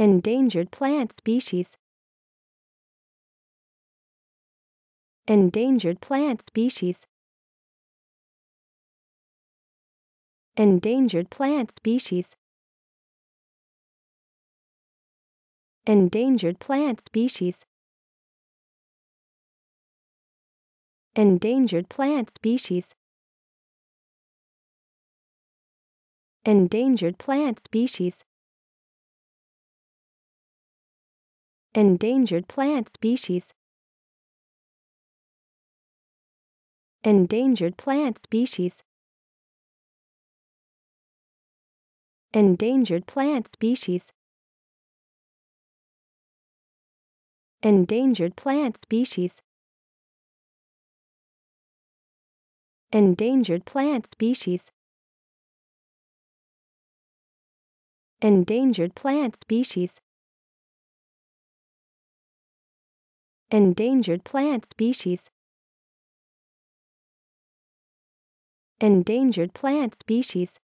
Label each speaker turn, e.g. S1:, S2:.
S1: Endangered plant species. Endangered plant species. Endangered plant species. Endangered plant species. Endangered plant species. Endangered plant species. Endangered plant species. Endangered plant species. Endangered plant species. Endangered plant species. Endangered plant species. Endangered plant species. Endangered plant species. Endangered plant species.